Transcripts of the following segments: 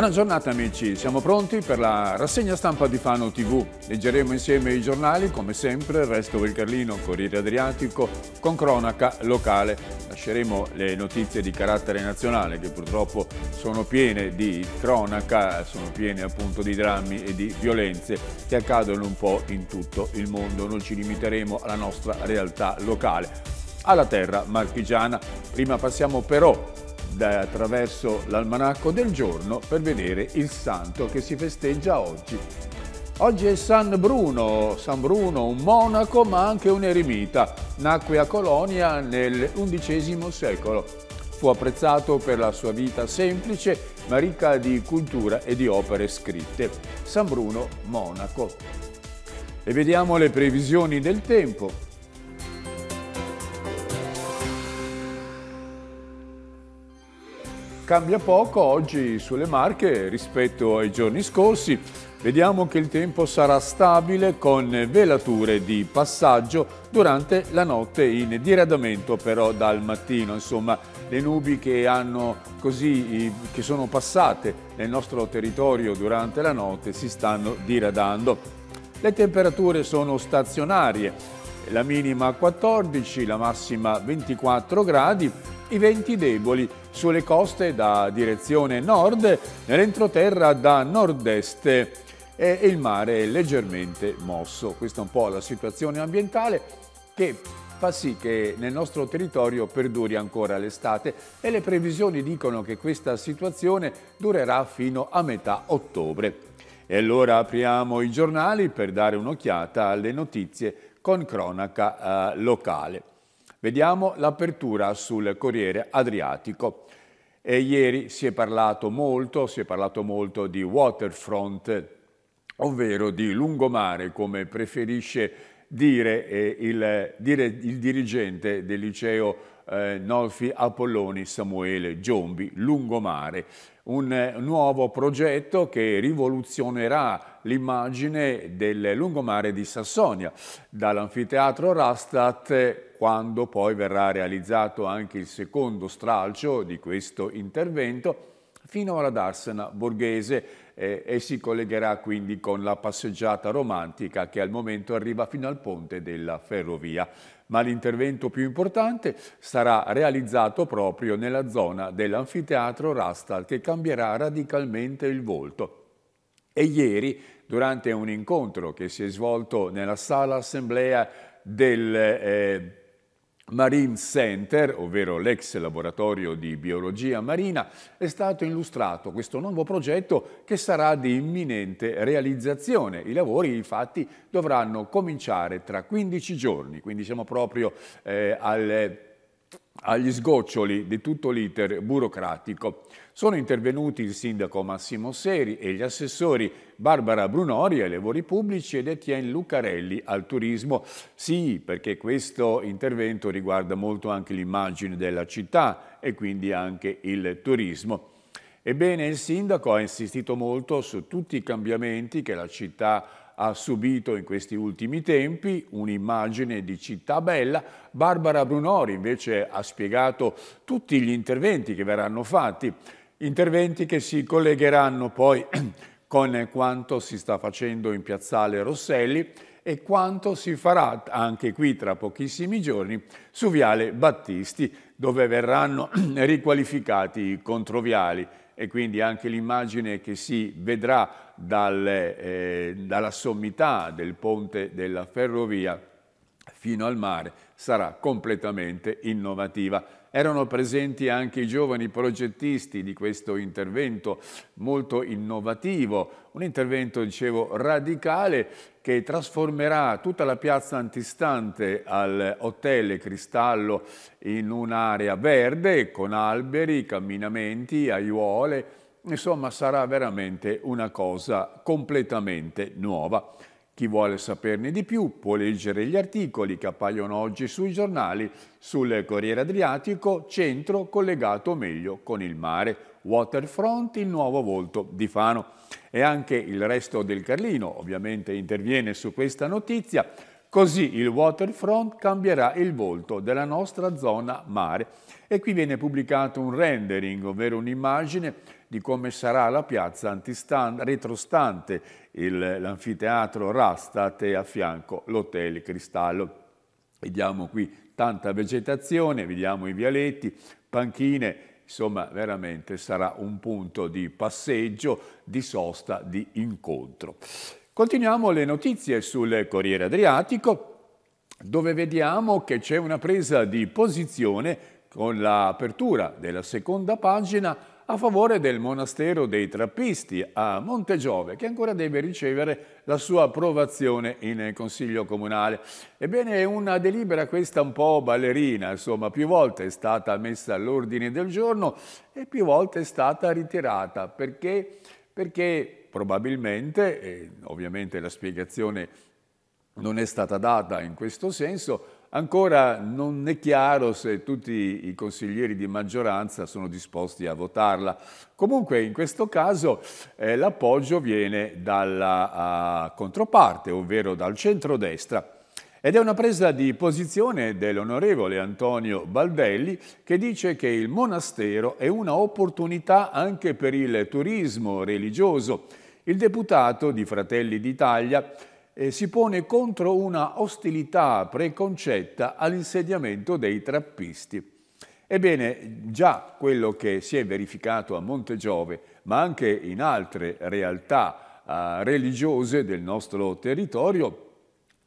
Buona giornata amici, siamo pronti per la rassegna stampa di Fano TV. Leggeremo insieme i giornali, come sempre, Resto del Carlino, Corriere Adriatico, con cronaca locale. Lasceremo le notizie di carattere nazionale che purtroppo sono piene di cronaca, sono piene appunto di drammi e di violenze che accadono un po' in tutto il mondo. Non ci limiteremo alla nostra realtà locale, alla terra marchigiana. Prima passiamo però da, attraverso l'almanacco del giorno per vedere il santo che si festeggia oggi. Oggi è San Bruno, San Bruno un monaco ma anche un eremita. Nacque a Colonia nel XI secolo. Fu apprezzato per la sua vita semplice ma ricca di cultura e di opere scritte. San Bruno, monaco. E vediamo le previsioni del tempo. Cambia poco oggi sulle Marche rispetto ai giorni scorsi. Vediamo che il tempo sarà stabile con velature di passaggio durante la notte in diradamento però dal mattino. Insomma, le nubi che, hanno così, che sono passate nel nostro territorio durante la notte si stanno diradando. Le temperature sono stazionarie, la minima 14, la massima 24 gradi, i venti deboli sulle coste da direzione nord, nell'entroterra da nord-est e il mare è leggermente mosso. Questa è un po' la situazione ambientale che fa sì che nel nostro territorio perduri ancora l'estate e le previsioni dicono che questa situazione durerà fino a metà ottobre. E allora apriamo i giornali per dare un'occhiata alle notizie con cronaca eh, locale. Vediamo l'apertura sul Corriere Adriatico. E ieri si è parlato molto, si è parlato molto di waterfront, ovvero di lungomare, come preferisce dire, eh, il, dire il, dirigente del liceo eh, Nolfi Apolloni Samuele Giombi, lungomare. Un eh, nuovo progetto che rivoluzionerà l'immagine del lungomare di Sassonia, dall'anfiteatro Rastat quando poi verrà realizzato anche il secondo stralcio di questo intervento fino alla Darsena borghese eh, e si collegherà quindi con la passeggiata romantica che al momento arriva fino al ponte della ferrovia. Ma l'intervento più importante sarà realizzato proprio nella zona dell'anfiteatro Rastal che cambierà radicalmente il volto. E ieri, durante un incontro che si è svolto nella sala assemblea del... Eh, Marine Center, ovvero l'ex laboratorio di biologia marina, è stato illustrato questo nuovo progetto che sarà di imminente realizzazione. I lavori infatti dovranno cominciare tra 15 giorni, quindi siamo proprio eh, al agli sgoccioli di tutto l'iter burocratico. Sono intervenuti il sindaco Massimo Seri e gli assessori Barbara Brunori ai lavori pubblici ed Etienne Lucarelli al turismo. Sì, perché questo intervento riguarda molto anche l'immagine della città e quindi anche il turismo. Ebbene, il sindaco ha insistito molto su tutti i cambiamenti che la città ha ha subito in questi ultimi tempi un'immagine di città bella. Barbara Brunori invece ha spiegato tutti gli interventi che verranno fatti, interventi che si collegheranno poi con quanto si sta facendo in Piazzale Rosselli e quanto si farà anche qui tra pochissimi giorni su Viale Battisti, dove verranno riqualificati i controviali e quindi anche l'immagine che si vedrà dal, eh, dalla sommità del ponte della ferrovia fino al mare sarà completamente innovativa. Erano presenti anche i giovani progettisti di questo intervento molto innovativo, un intervento, dicevo, radicale che trasformerà tutta la piazza antistante al Hotel Cristallo in un'area verde con alberi, camminamenti, aiuole, insomma sarà veramente una cosa completamente nuova. Chi vuole saperne di più può leggere gli articoli che appaiono oggi sui giornali sul Corriere Adriatico, centro collegato meglio con il mare, Waterfront, il nuovo volto di Fano. E anche il resto del Carlino ovviamente interviene su questa notizia, Così il waterfront cambierà il volto della nostra zona mare. E qui viene pubblicato un rendering, ovvero un'immagine di come sarà la piazza retrostante l'anfiteatro Rastat e a fianco l'Hotel Cristallo. Vediamo qui tanta vegetazione, vediamo i vialetti, panchine, insomma veramente sarà un punto di passeggio, di sosta, di incontro. Continuiamo le notizie sul Corriere Adriatico, dove vediamo che c'è una presa di posizione con l'apertura della seconda pagina a favore del monastero dei Trappisti a Montegiove, che ancora deve ricevere la sua approvazione in Consiglio Comunale. Ebbene, è una delibera questa un po' ballerina, insomma, più volte è stata messa all'ordine del giorno e più volte è stata ritirata, perché, perché probabilmente, e ovviamente la spiegazione non è stata data in questo senso, Ancora non è chiaro se tutti i consiglieri di maggioranza sono disposti a votarla. Comunque in questo caso eh, l'appoggio viene dalla uh, controparte, ovvero dal centrodestra. Ed è una presa di posizione dell'onorevole Antonio Baldelli che dice che il monastero è un'opportunità anche per il turismo religioso. Il deputato di Fratelli d'Italia eh, si pone contro una ostilità preconcetta all'insediamento dei trappisti. Ebbene, già quello che si è verificato a Montegiove, ma anche in altre realtà eh, religiose del nostro territorio,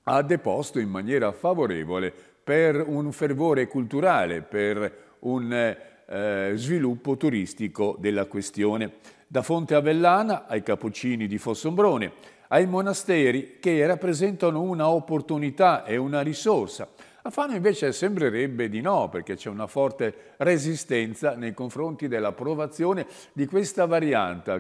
ha deposto in maniera favorevole per un fervore culturale, per un eh, sviluppo turistico della questione. Da Fonte Avellana ai Cappuccini di Fossombrone, ai monasteri che rappresentano una opportunità e una risorsa. A Fano invece sembrerebbe di no, perché c'è una forte resistenza nei confronti dell'approvazione di, di questa variante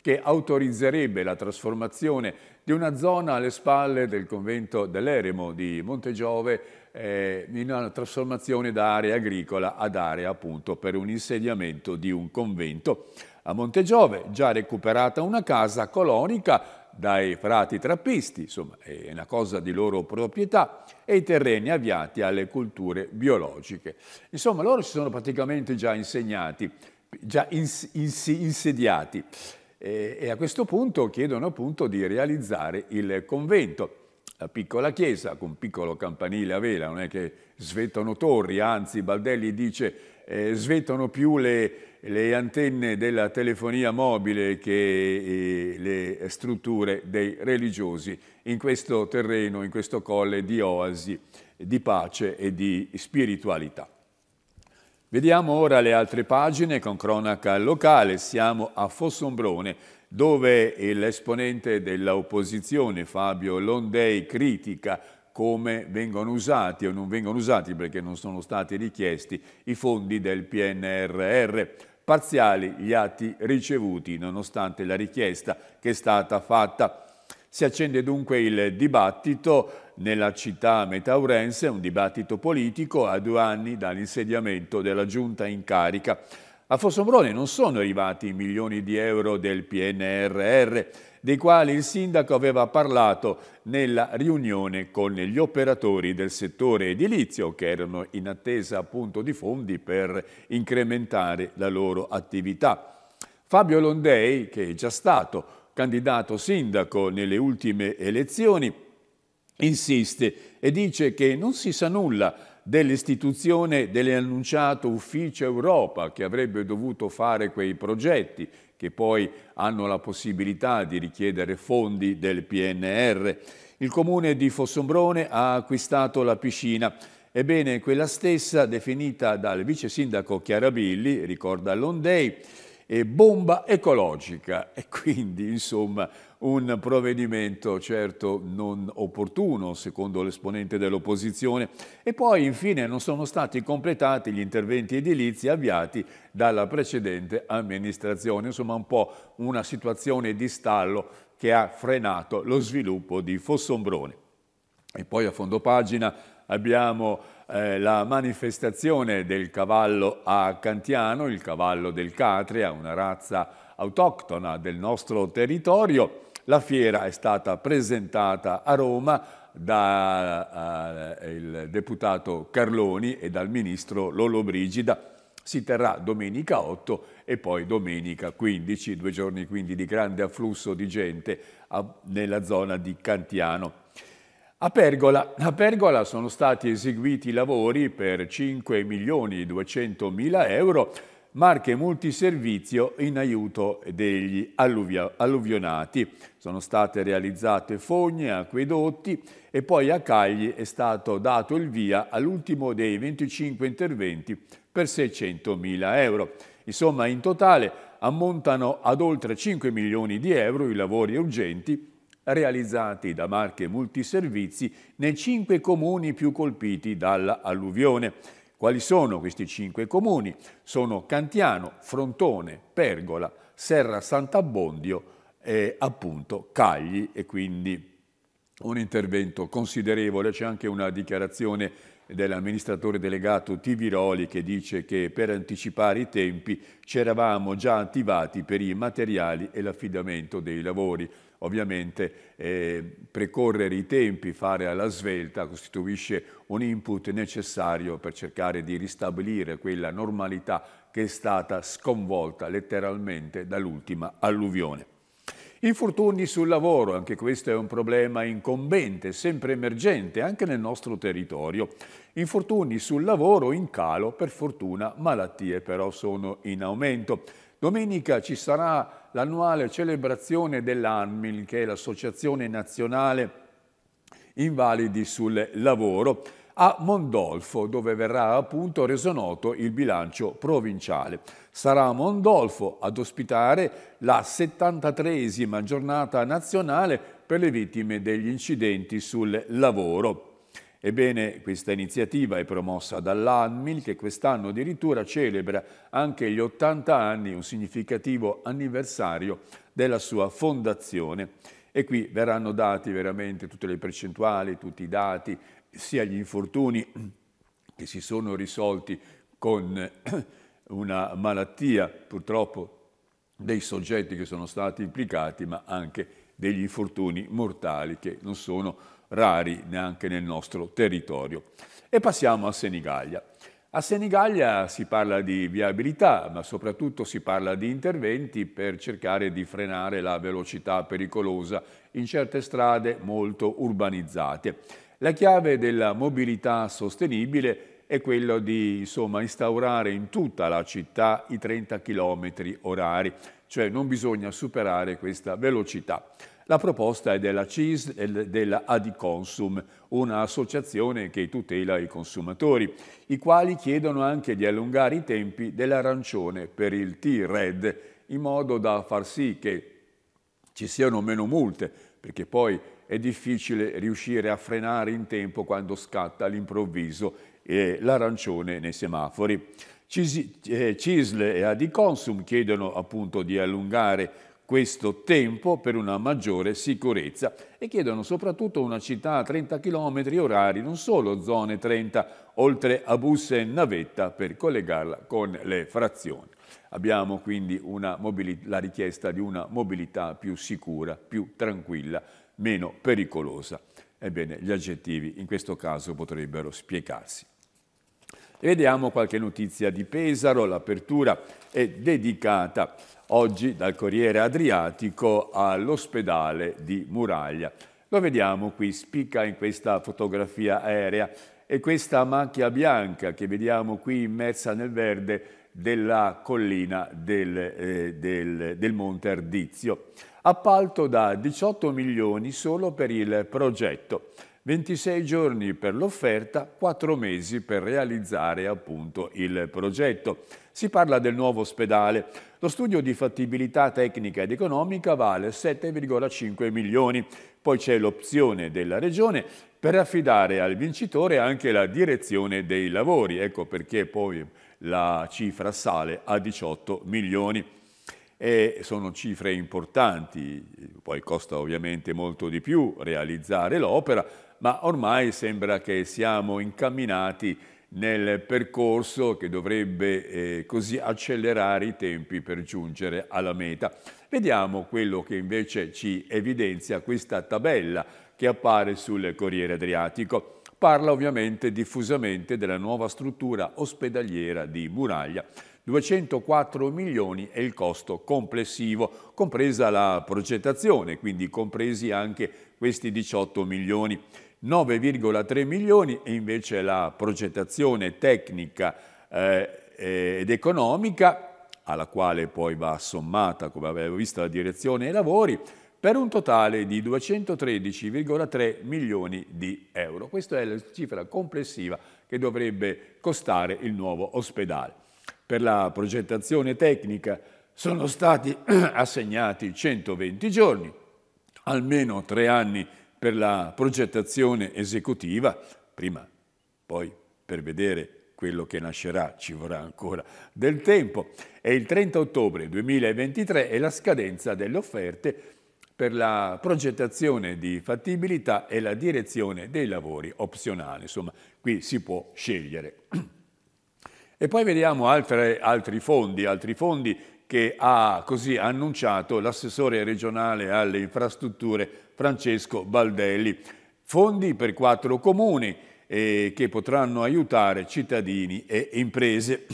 che autorizzerebbe la trasformazione di una zona alle spalle del convento dell'Eremo di Montegiove eh, in una trasformazione da area agricola ad area appunto per un insediamento di un convento. A Montegiove, già recuperata una casa colonica dai frati trappisti, insomma è una cosa di loro proprietà, e i terreni avviati alle culture biologiche. Insomma, loro si sono praticamente già insegnati, già ins ins insediati e, e a questo punto chiedono appunto di realizzare il convento la piccola chiesa con un piccolo campanile a vela, non è che svettano torri, anzi Baldelli dice eh, svettano più le, le, antenne della telefonia mobile che eh, le strutture dei religiosi in questo terreno, in questo colle di oasi, di pace e di spiritualità. Vediamo ora le altre pagine con cronaca locale, siamo a Fossombrone, dove l'esponente dell'opposizione Fabio Londei critica come vengono usati o non vengono usati perché non sono stati richiesti i fondi del PNRR. Parziali gli atti ricevuti nonostante la richiesta che è stata fatta. Si accende dunque il dibattito nella città metaurense, un dibattito politico a due anni dall'insediamento della giunta in carica. A Fossombrone non sono arrivati i milioni di euro del PNRR, dei quali il sindaco aveva parlato nella riunione con gli operatori del settore edilizio che erano in attesa appunto di fondi per incrementare la loro attività. Fabio Londei, che è già stato candidato sindaco nelle ultime elezioni, insiste e dice che non si sa nulla dell'istituzione dell'annunciato Ufficio Europa che avrebbe dovuto fare quei progetti che poi hanno la possibilità di richiedere fondi del PNR. Il comune di Fossombrone ha acquistato la piscina. Ebbene, quella stessa, definita dal vice sindaco Chiarabilli, ricorda Londei, bomba ecologica e quindi insomma un provvedimento certo non opportuno, secondo l'esponente dell'opposizione, e poi infine non sono stati completati gli interventi edilizi avviati dalla precedente amministrazione, insomma un po' una situazione di stallo che ha frenato lo sviluppo di Fossombrone. E poi a fondo pagina abbiamo eh, la manifestazione del cavallo a Cantiano, il cavallo del Catria, una razza autoctona del nostro territorio, la fiera è stata presentata a Roma dal eh, eh, uh, deputato Carloni e dal ministro Lollobrigida. Si terrà domenica 8 e poi domenica 15, due giorni quindi di grande afflusso di gente a, nella zona di Cantiano. A Pergola. a Pergola, sono stati eseguiti lavori per 5 milioni 200 mila euro Marche Multiservizio in aiuto degli alluvionati. Sono state realizzate fogne, acquedotti e poi a Cagli è stato dato il via all'ultimo dei 25 interventi per 600.000 euro. Insomma, in totale ammontano ad oltre 5 milioni di euro i lavori urgenti realizzati da Marche Multiservizi nei cinque comuni più colpiti dall'alluvione. Quali sono questi cinque comuni? Sono Cantiano, Frontone, Pergola, Serra Sant'Abbondio e appunto Cagli e quindi un intervento considerevole. C'è anche una dichiarazione dell'amministratore delegato Tiviroli che dice che per anticipare i tempi ci eravamo già attivati per i materiali e l'affidamento dei lavori. Ovviamente eh, precorrere i tempi, fare alla svelta, costituisce un input necessario per cercare di ristabilire quella normalità che è stata sconvolta letteralmente dall'ultima alluvione. Infortuni sul lavoro, anche questo è un problema incombente, sempre emergente, anche nel nostro territorio. Infortuni sul lavoro in calo, per fortuna malattie però sono in aumento. Domenica ci sarà l'annuale celebrazione dell'ANMIL, che è l'Associazione Nazionale Invalidi sul Lavoro, a Mondolfo, dove verrà appunto reso noto il bilancio provinciale. Sarà Mondolfo ad ospitare la 73esima giornata nazionale per le vittime degli incidenti sul lavoro. Ebbene, questa iniziativa è promossa dall'ANMIL che quest'anno addirittura celebra anche gli 80 anni, un significativo anniversario della sua fondazione. E qui verranno dati veramente tutte le percentuali, tutti i dati, sia gli infortuni che si sono risolti con una malattia purtroppo dei soggetti che sono stati implicati, ma anche degli infortuni mortali che non sono rari neanche nel nostro territorio. E passiamo a Senigallia. A Senigallia si parla di viabilità, ma soprattutto si parla di interventi per cercare di frenare la velocità pericolosa in certe strade molto urbanizzate. La chiave della mobilità sostenibile è quella di insomma, instaurare in tutta la città i 30 km orari, cioè non bisogna superare questa velocità. La proposta è della CIS e della Adiconsum, un'associazione che tutela i consumatori, i quali chiedono anche di allungare i tempi dell'arancione per il T-RED, in modo da far sì che ci siano meno multe, perché poi è difficile riuscire a frenare in tempo quando scatta all'improvviso l'arancione nei semafori. Cis eh, CISL e Adiconsum chiedono appunto di allungare questo tempo per una maggiore sicurezza e chiedono soprattutto una città a 30 km orari, non solo zone 30, oltre a bus e navetta per collegarla con le frazioni. Abbiamo quindi la richiesta di una mobilità più sicura, più tranquilla, meno pericolosa. Ebbene, gli aggettivi in questo caso potrebbero spiegarsi. E vediamo qualche notizia di Pesaro, l'apertura è dedicata oggi dal Corriere Adriatico all'ospedale di Muraglia. Lo vediamo qui, spicca in questa fotografia aerea e questa macchia bianca che vediamo qui immersa nel verde della collina del, eh, del, del Monte Ardizio. Appalto da 18 milioni solo per il progetto. 26 giorni per l'offerta, 4 mesi per realizzare appunto il progetto. Si parla del nuovo ospedale. Lo studio di fattibilità tecnica ed economica vale 7,5 milioni. Poi c'è l'opzione della Regione per affidare al vincitore anche la direzione dei lavori. Ecco perché poi la cifra sale a 18 milioni. E sono cifre importanti, poi costa ovviamente molto di più realizzare l'opera, ma ormai sembra che siamo incamminati nel percorso che dovrebbe eh, così accelerare i tempi per giungere alla meta. Vediamo quello che invece ci evidenzia questa tabella che appare sul Corriere Adriatico parla ovviamente diffusamente della nuova struttura ospedaliera di Muraglia. 204 milioni è il costo complessivo, compresa la progettazione, quindi compresi anche questi 18 milioni. 9,3 milioni e invece la progettazione tecnica eh, eh, ed economica, alla quale poi va sommata, come avevo visto, la direzione e i lavori, per un totale di 213,3 milioni di euro. Questa è la cifra complessiva che dovrebbe costare il nuovo ospedale. Per la progettazione tecnica sono stati assegnati 120 giorni, almeno tre anni per la progettazione esecutiva, prima poi per vedere quello che nascerà ci vorrà ancora del tempo e il 30 ottobre 2023 è la scadenza delle offerte per la progettazione di fattibilità e la direzione dei lavori opzionale. Insomma, qui si può scegliere. E poi vediamo altre, altri fondi, altri fondi che ha così annunciato l'assessore regionale alle infrastrutture Francesco Baldelli. Fondi per quattro comuni eh, che potranno aiutare cittadini e imprese.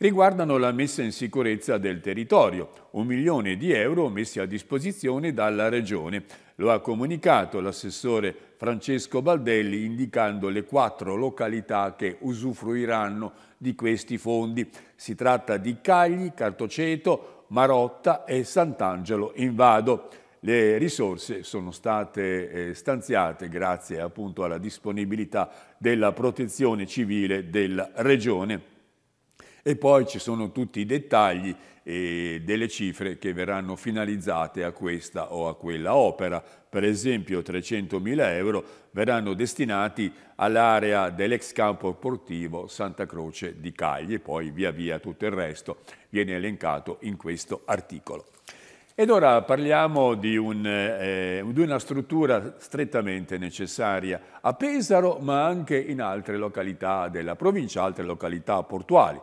Riguardano la messa in sicurezza del territorio, un milione di euro messi a disposizione dalla Regione. Lo ha comunicato l'assessore Francesco Baldelli indicando le quattro località che usufruiranno di questi fondi. Si tratta di Cagli, Cartoceto, Marotta e Sant'Angelo in Vado. Le risorse sono state eh, stanziate grazie appunto alla disponibilità della protezione civile della Regione. E poi ci sono tutti i dettagli eh, delle cifre che verranno finalizzate a questa o a quella opera. Per esempio 300.000 euro verranno destinati all'area dell'ex campo sportivo Santa Croce di Cagli e poi via via tutto il resto viene elencato in questo articolo. Ed ora parliamo di, un, eh, di, una struttura strettamente necessaria a Pesaro, ma anche in altre località della provincia, altre località portuali.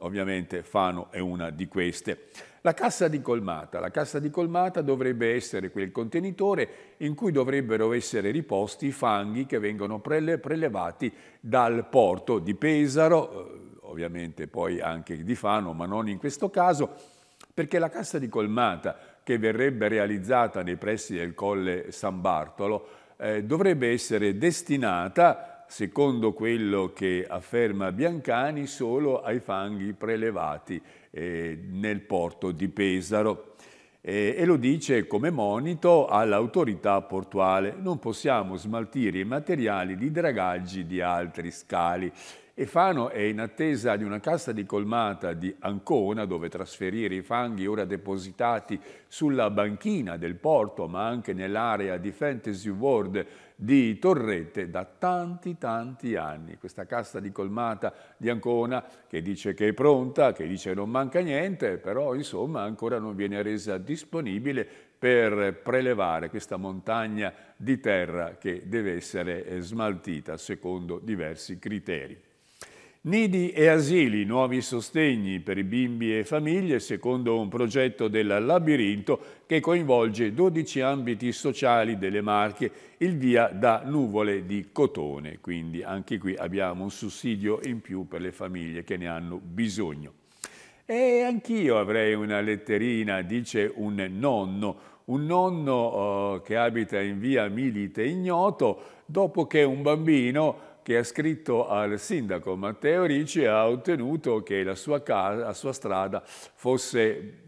Ovviamente Fano è una di queste. La cassa di colmata. La cassa di colmata dovrebbe essere quel contenitore in cui dovrebbero essere riposti i fanghi che vengono prele prelevati dal porto di Pesaro, eh, ovviamente poi anche di Fano, ma non in questo caso, perché la cassa di colmata che verrebbe realizzata nei pressi del Colle San Bartolo eh, dovrebbe essere destinata, secondo quello che afferma Biancani, solo ai fanghi prelevati eh, nel porto di Pesaro. Eh, e lo dice come monito all'autorità portuale. Non possiamo smaltire i materiali di dragaggi di altri scali e Fano è in attesa di una cassa di colmata di Ancona dove trasferire i fanghi ora depositati sulla banchina del porto ma anche nell'area di Fantasy World di Torrette da tanti tanti anni. Questa cassa di colmata di Ancona che dice che è pronta, che dice che non manca niente, però insomma ancora non viene resa disponibile per prelevare questa montagna di terra che deve essere eh, smaltita secondo diversi criteri. Nidi e asili, nuovi sostegni per i bimbi e famiglie secondo un progetto del Labirinto che coinvolge 12 ambiti sociali delle Marche, il via da nuvole di cotone. Quindi anche qui abbiamo un sussidio in più per le famiglie che ne hanno bisogno. E anch'io avrei una letterina, dice un nonno, un nonno eh, che abita in via Milite Ignoto, dopo che un bambino che ha scritto al sindaco Matteo Ricci e ha ottenuto che la sua, casa, la sua strada fosse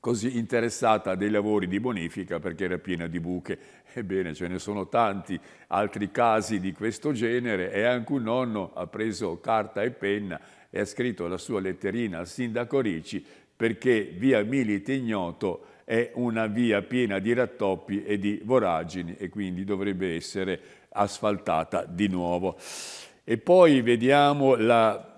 così interessata a dei lavori di bonifica perché era piena di buche. Ebbene, ce ne sono tanti altri casi di questo genere e anche un nonno ha preso carta e penna e ha scritto la sua letterina al sindaco Ricci perché via Milite Ignoto è una via piena di rattoppi e di voragini e quindi dovrebbe essere asfaltata di nuovo. E poi vediamo la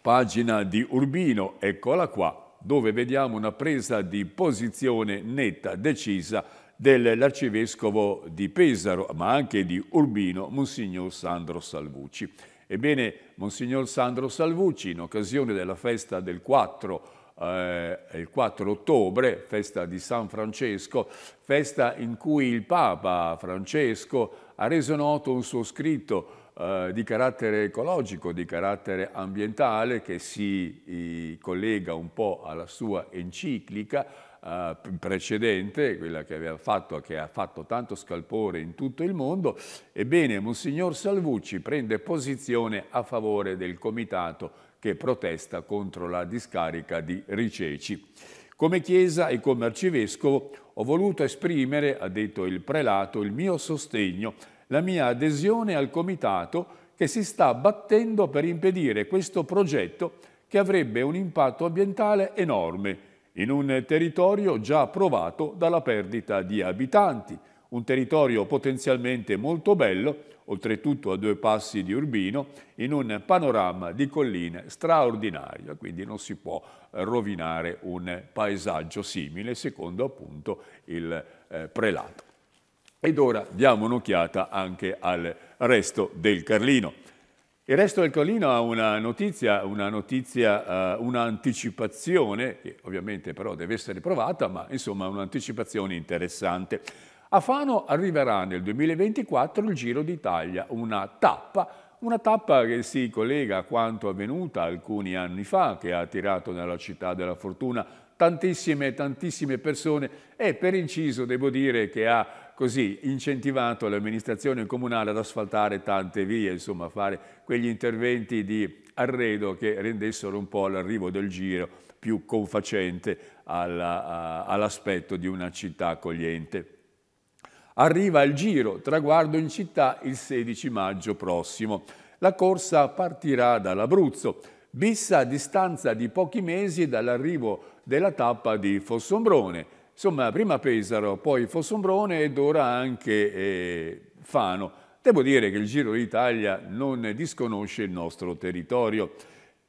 pagina di Urbino, eccola qua, dove vediamo una presa di posizione netta, decisa, dell'arcivescovo di Pesaro, ma anche di Urbino, Monsignor Sandro Salvucci. Ebbene, Monsignor Sandro Salvucci, in occasione della festa del 4 eh, il 4 ottobre, festa di San Francesco, festa in cui il Papa Francesco ha reso noto un suo scritto eh, di carattere ecologico, di carattere ambientale, che si eh, collega un po' alla sua enciclica eh, precedente, quella che aveva fatto, che ha fatto tanto scalpore in tutto il mondo. Ebbene, Monsignor Salvucci prende posizione a favore del Comitato che protesta contro la discarica di Riceci. Come Chiesa e come Arcivescovo ho voluto esprimere, ha detto il prelato, il mio sostegno, la mia adesione al Comitato che si sta battendo per impedire questo progetto che avrebbe un impatto ambientale enorme in un territorio già provato dalla perdita di abitanti, un territorio potenzialmente molto bello oltretutto a due passi di Urbino, in un panorama di colline straordinario, quindi non si può eh, rovinare un paesaggio simile secondo appunto il eh, prelato. Ed ora diamo un'occhiata anche al resto del Carlino. Il resto del Carlino ha una notizia, una notizia, eh, un'anticipazione, che ovviamente però deve essere provata, ma insomma un'anticipazione interessante. A Fano arriverà nel 2024 il Giro d'Italia, una tappa una tappa che si collega a quanto avvenuta alcuni anni fa, che ha attirato nella città della fortuna tantissime, tantissime persone e per inciso devo dire che ha così incentivato l'amministrazione comunale ad asfaltare tante vie, insomma a fare quegli interventi di arredo che rendessero un po' l'arrivo del giro più confacente all'aspetto all di una città accogliente. Arriva al giro, traguardo in città il 16 maggio prossimo. La corsa partirà dall'Abruzzo, Bissa a distanza di pochi mesi dall'arrivo della tappa di Fossombrone. Insomma, prima Pesaro, poi Fossombrone ed ora anche eh, Fano. Devo dire che il Giro d'Italia non disconosce il nostro territorio.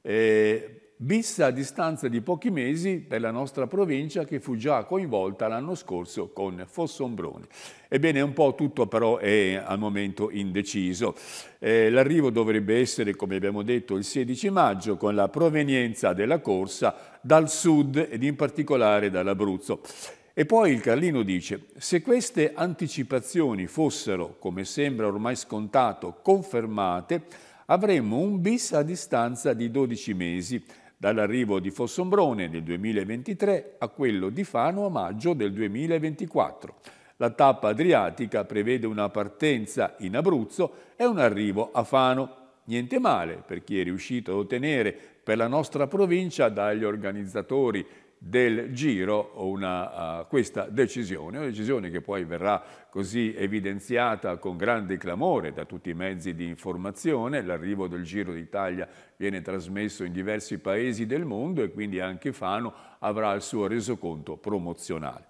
Eh, vista a distanza di pochi mesi per la nostra provincia che fu già coinvolta l'anno scorso con Fossombrone. Ebbene, un po' tutto però è al momento indeciso. Eh, l'arrivo dovrebbe essere, come abbiamo detto, il 16 maggio con la provenienza della corsa dal sud ed in particolare dall'Abruzzo. E poi il Carlino dice, se queste anticipazioni fossero, come sembra ormai scontato, confermate, avremmo un bis a distanza di 12 mesi dall'arrivo di Fossombrone nel 2023 a quello di Fano a maggio del 2024. La tappa adriatica prevede una partenza in Abruzzo e un arrivo a Fano. Niente male per chi è riuscito ad ottenere per la nostra provincia dagli organizzatori del giro una, uh, questa decisione, una decisione che poi verrà così evidenziata con grande clamore da tutti i mezzi di informazione, l'arrivo del Giro d'Italia viene trasmesso in diversi paesi del mondo e quindi anche Fano avrà il suo resoconto promozionale.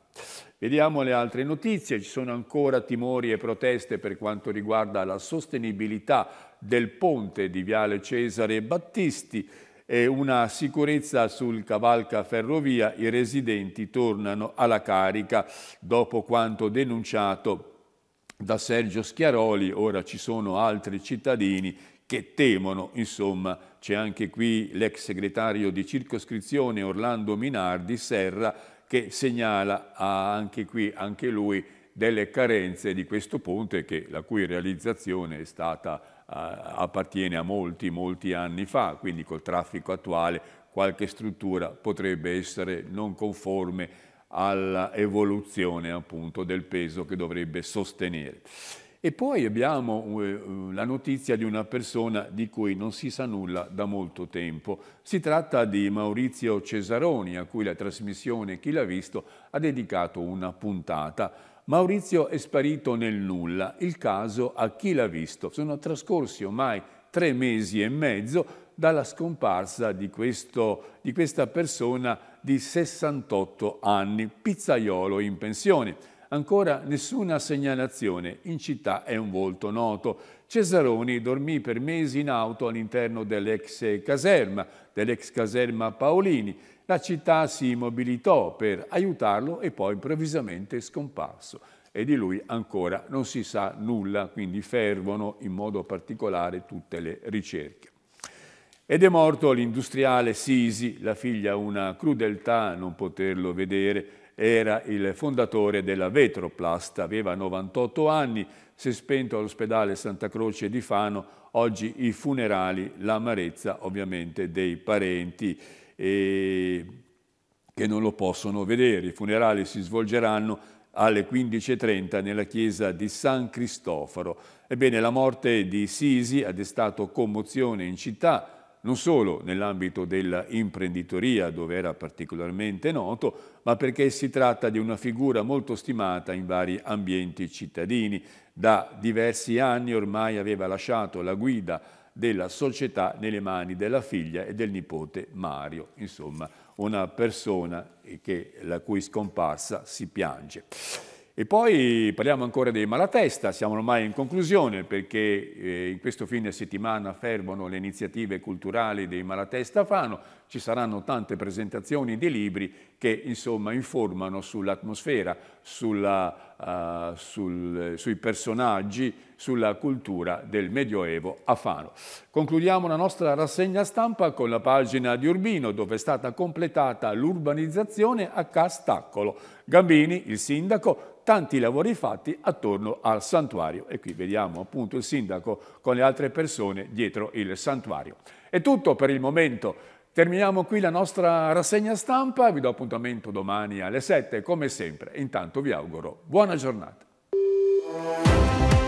Vediamo le altre notizie, ci sono ancora timori e proteste per quanto riguarda la sostenibilità del ponte di Viale Cesare Battisti, e una sicurezza sul cavalca ferrovia, i residenti tornano alla carica dopo quanto denunciato da Sergio Schiaroli, ora ci sono altri cittadini che temono, insomma, c'è anche qui l'ex segretario di circoscrizione Orlando Minardi Serra che segnala anche qui, anche lui, delle carenze di questo ponte che, la cui realizzazione è stata appartiene a molti, molti anni fa, quindi col traffico attuale qualche struttura potrebbe essere non conforme all'evoluzione appunto del peso che dovrebbe sostenere. E poi abbiamo eh, la notizia di una persona di cui non si sa nulla da molto tempo. Si tratta di Maurizio Cesaroni, a cui la trasmissione Chi l'ha visto ha dedicato una puntata. Maurizio è sparito nel nulla, il caso a chi l'ha visto. Sono trascorsi ormai tre mesi e mezzo dalla scomparsa di, questo, di questa persona di 68 anni, pizzaiolo in pensione. Ancora nessuna segnalazione, in città è un volto noto. Cesaroni dormì per mesi in auto all'interno dell'ex caserma, dell'ex caserma Paolini. La città si mobilitò per aiutarlo e poi improvvisamente è scomparso e di lui ancora non si sa nulla, quindi fervono in modo particolare tutte le ricerche. Ed è morto l'industriale Sisi, la figlia una crudeltà non poterlo vedere, era il fondatore della Vetroplast, aveva 98 anni, si è spento all'ospedale Santa Croce di Fano, oggi i funerali, l'amarezza ovviamente dei parenti eh, che non lo possono vedere. I funerali si svolgeranno alle 15.30 nella chiesa di San Cristoforo. Ebbene, la morte di Sisi ha destato commozione in città, non solo nell'ambito dell'imprenditoria, dove era particolarmente noto, ma perché si tratta di una figura molto stimata in vari ambienti cittadini. Da diversi anni ormai aveva lasciato la guida della società nelle mani della figlia e del nipote Mario, insomma una persona che, la cui scomparsa si piange. E poi parliamo ancora dei malatesta, siamo ormai in conclusione perché eh, in questo fine settimana fervono le iniziative culturali dei malatesta Fano, ci saranno tante presentazioni di libri che insomma informano sull'atmosfera, sulla, uh, sul, sui personaggi, sulla cultura del Medioevo a Fano. Concludiamo la nostra rassegna stampa con la pagina di Urbino dove è stata completata l'urbanizzazione a Castaccolo. Gambini, il sindaco, tanti lavori fatti attorno al santuario e qui vediamo appunto il sindaco con le altre persone dietro il santuario. È tutto per il momento. Terminiamo qui la nostra rassegna stampa, vi do appuntamento domani alle 7 come sempre. Intanto vi auguro buona giornata.